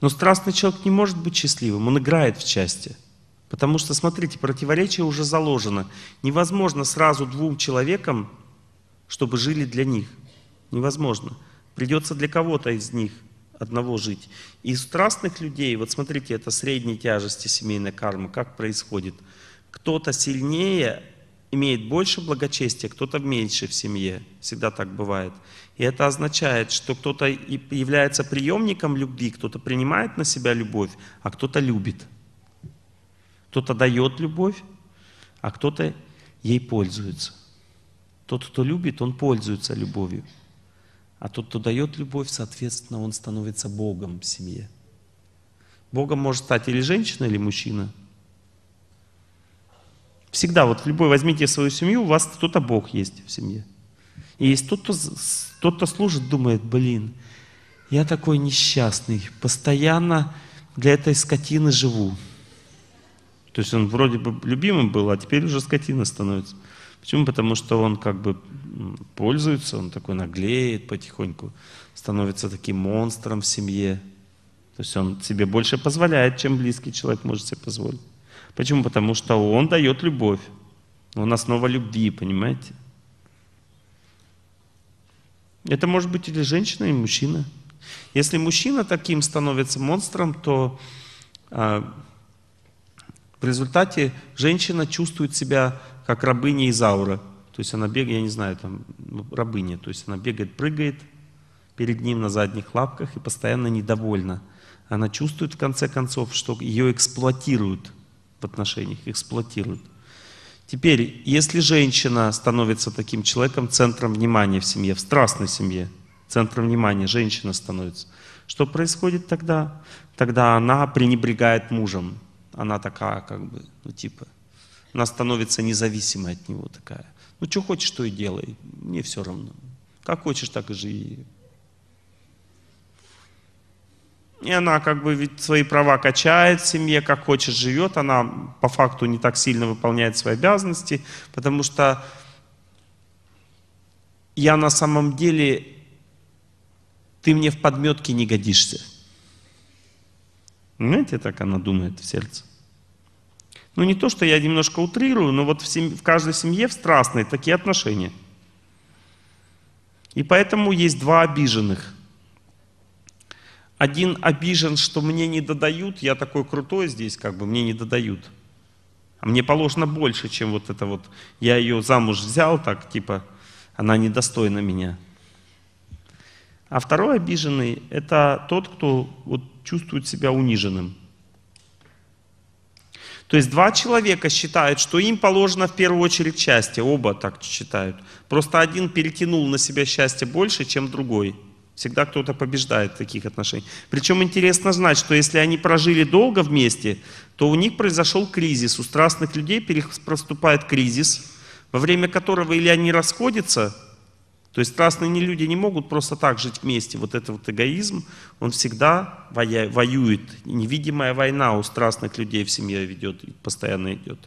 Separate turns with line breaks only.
Но страстный человек не может быть счастливым, он играет в части, Потому что, смотрите, противоречие уже заложено. Невозможно сразу двум человекам, чтобы жили для них. Невозможно. Придется для кого-то из них одного жить. И у страстных людей, вот смотрите, это средней тяжести семейная карма, как происходит. Кто-то сильнее имеет больше благочестия, кто-то меньше в семье. Всегда так бывает. И это означает, что кто-то является приемником любви, кто-то принимает на себя любовь, а кто-то любит. Кто-то дает любовь, а кто-то ей пользуется. Тот, кто любит, он пользуется любовью. А тот, кто дает любовь, соответственно, он становится Богом в семье. Богом может стать или женщина, или мужчина – Всегда, вот в любой, возьмите свою семью, у вас кто-то Бог есть в семье. И есть тот, кто, тот, кто служит, думает, блин, я такой несчастный, постоянно для этой скотины живу. То есть он вроде бы любимым был, а теперь уже скотина становится. Почему? Потому что он как бы пользуется, он такой наглеет потихоньку, становится таким монстром в семье. То есть он себе больше позволяет, чем близкий человек может себе позволить. Почему? Потому что Он дает любовь. Он основа любви, понимаете? Это может быть или женщина, и мужчина. Если мужчина таким становится монстром, то а, в результате женщина чувствует себя как рабыня из ауры. То есть она бегает, я не знаю, там рабыня, то есть она бегает, прыгает перед ним на задних лапках и постоянно недовольна. Она чувствует в конце концов, что ее эксплуатируют отношениях, эксплуатируют. Теперь, если женщина становится таким человеком, центром внимания в семье, в страстной семье, центром внимания женщина становится, что происходит тогда? Тогда она пренебрегает мужем. Она такая, как бы, ну типа, она становится независимой от него такая. Ну, что хочешь, что и делай, мне все равно. Как хочешь, так и живи. и она как бы ведь свои права качает в семье, как хочет живет, она по факту не так сильно выполняет свои обязанности, потому что я на самом деле, ты мне в подметке не годишься. Понимаете, так она думает в сердце. Ну не то, что я немножко утрирую, но вот в, семь... в каждой семье в страстной такие отношения. И поэтому есть два обиженных один обижен, что мне не додают, я такой крутой здесь, как бы мне не додают. мне положено больше, чем вот это вот. Я ее замуж взял так, типа, она недостойна меня. А второй обиженный – это тот, кто вот чувствует себя униженным. То есть два человека считают, что им положено в первую очередь счастье, оба так считают. Просто один перетянул на себя счастье больше, чем другой – Всегда кто-то побеждает в таких отношениях. Причем интересно знать, что если они прожили долго вместе, то у них произошел кризис. У страстных людей проступает кризис, во время которого или они расходятся, то есть страстные люди не могут просто так жить вместе. Вот этот вот эгоизм, он всегда воюет. Невидимая война у страстных людей в семье ведет, постоянно идет.